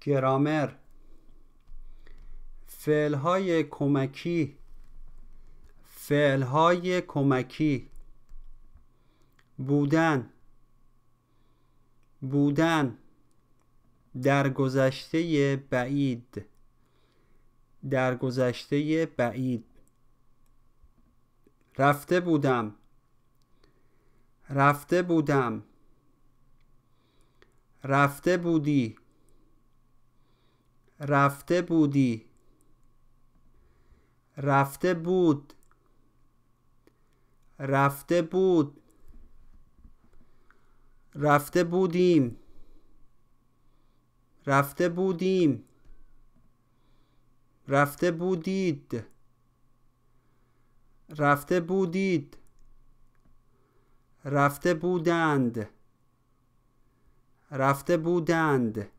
گرامر فعلهای کمکی فعلهای کمکی بودن بودن در گذشته بعید در گذشته بعید رفته بودم رفته بودم رفته بودی رفته بودی رفته بود رفته بود رفته بودیم رفته بودیم رفته بودید رفته بودید رفته بودند رفته بودند